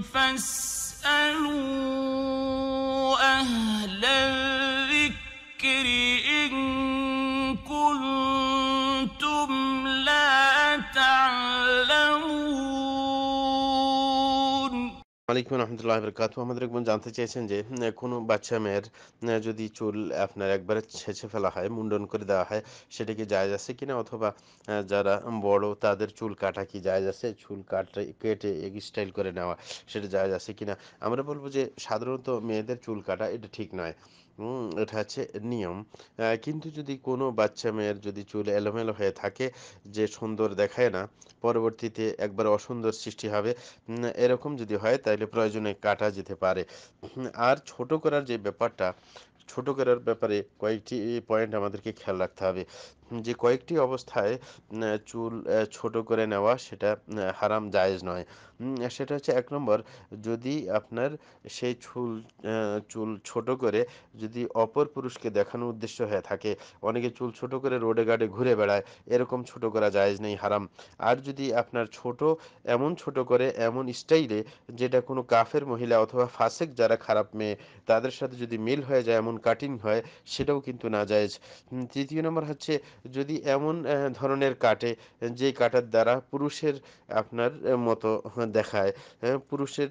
فاسألوا أهل الذكر إن আলাইকুম রহমতুল্লাহ বরকাত আমাদের একজন জানতে চেয়েছেন যে কোনো বাচ্চা মেয়ের যদি চুল আপনার একবারে ছেঁচে ফেলা হয় মুন্ডন করে দেওয়া হয় সেটা কি জায়জ আছে কিনা অথবা যারা বড় তাদের চুল কাটা কি যায় আছে চুল কাটে কেটে স্টাইল করে নেওয়া সেটা জায়জ আছে কিনা আমরা বলবো যে সাধারণত মেয়েদের চুল কাটা এটা ঠিক নয় এটা হচ্ছে নিয়ম কিন্তু যদি কোনো বাচ্চা মেয়ের যদি চুল এলোমেলো হয়ে থাকে যে সুন্দর দেখায় না পরবর্তীতে একবার অসুন্দর সৃষ্টি হবে এরকম যদি হয় তাই চাইলে প্রয়োজনে কাটা যেতে পারে আর ছোট করার যে ব্যাপারটা ছোট করার ব্যাপারে কয়েকটি পয়েন্ট আমাদেরকে খেয়াল রাখতে হবে যে কয়েকটি অবস্থায় চুল ছোট করে নেওয়া সেটা হারাম জায়েজ নয় সেটা হচ্ছে এক নম্বর যদি আপনার সেই চুল চুল ছোট করে যদি অপর পুরুষকে দেখানোর উদ্দেশ্য হয়ে থাকে অনেকে চুল ছোট করে রোডে গাডে ঘুরে বেড়ায় এরকম ছোট করা জায়েজ নেই হারাম আর যদি আপনার ছোট এমন ছোট করে এমন স্টাইলে যেটা কোনো কাফের মহিলা অথবা ফাসেক যারা খারাপ মেয়ে তাদের সাথে যদি মিল হয়ে যায় এমন কাটিং হয় সেটাও কিন্তু না জায়েজ তৃতীয় নম্বর হচ্ছে যদি এমন ধরনের কাটে যে কাটার দ্বারা পুরুষের আপনার মতো দেখায় পুরুষের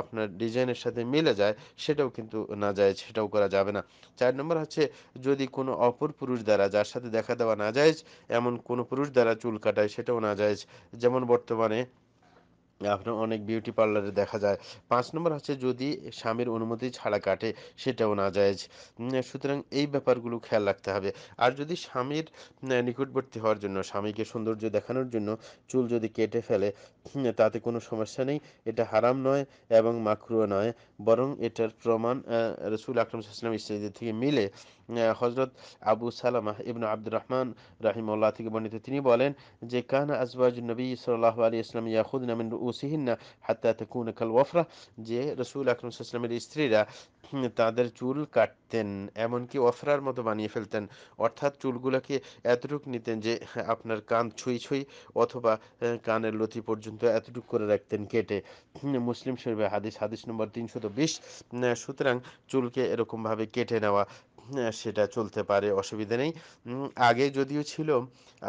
আপনার ডিজাইনের সাথে মিলে যায় সেটাও কিন্তু না যায় সেটাও করা যাবে না চার নম্বর হচ্ছে যদি কোনো অপর পুরুষ দ্বারা যার সাথে দেখা দেওয়া না যায় এমন কোনো পুরুষ দ্বারা চুল কাটায় সেটাও না যায় যেমন বর্তমানে আপনার অনেক বিউটি পার্লারে দেখা যায় পাঁচ নম্বর হচ্ছে যদি স্বামীর অনুমতি ছাড়া কাটে সেটাও না যায় সুতরাং এই ব্যাপারগুলো খেয়াল রাখতে হবে আর যদি স্বামীর নিকটবর্তী হওয়ার জন্য স্বামীকে সৌন্দর্য দেখানোর জন্য চুল যদি কেটে ফেলে তাতে কোনো সমস্যা নেই এটা হারাম নয় এবং মাকরুয়া নয় বরং এটার প্রমাণ রসুল আকরম ইসলাম ইসলামীদের থেকে মিলে হজরত আবু সালামা ইবনু আব্দুর রহমান রাহিমউল্লাহ থেকে বর্ণিত তিনি বলেন যে কান আজবাজ নবী সাল আলী ইসলাম ইয়াহুদ নামিন রুসিহিন না হাত্তা তাকুন কাল ওয়ফরা যে রসুল আকরম সাল্লামের স্ত্রীরা তাদের চুল কাটতেন এমনকি ওফরার মতো বানিয়ে ফেলতেন অর্থাৎ চুলগুলোকে এতটুক নিতেন যে আপনার কান ছুঁই ছুঁই অথবা কানের লতি পর্যন্ত এতটুক করে রাখতেন কেটে মুসলিম শরীফে হাদিস হাদিস নম্বর তিনশো তো বিশ সুতরাং চুলকে এরকমভাবে কেটে নেওয়া সেটা চলতে পারে অসুবিধা নেই আগে যদিও ছিল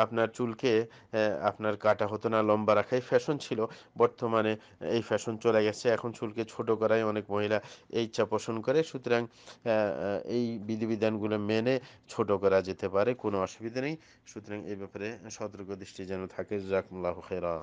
আপনার চুলকে আপনার কাটা হতো না লম্বা রাখাই ফ্যাশন ছিল বর্তমানে এই ফ্যাশন চলে গেছে এখন চুলকে ছোট করাই অনেক মহিলা এই ইচ্ছা পোষণ করে সুতরাং এই বিধিবিধানগুলো মেনে ছোট করা যেতে পারে কোনো অসুবিধা নেই সুতরাং এই ব্যাপারে সতর্ক দৃষ্টি যেন থাকে জাকমুল্লাহ খেরা